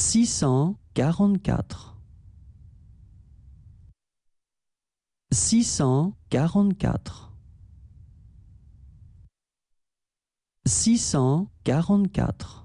six cent quarante-quatre. Six cent quarante-quatre. Six cent quarante-quatre.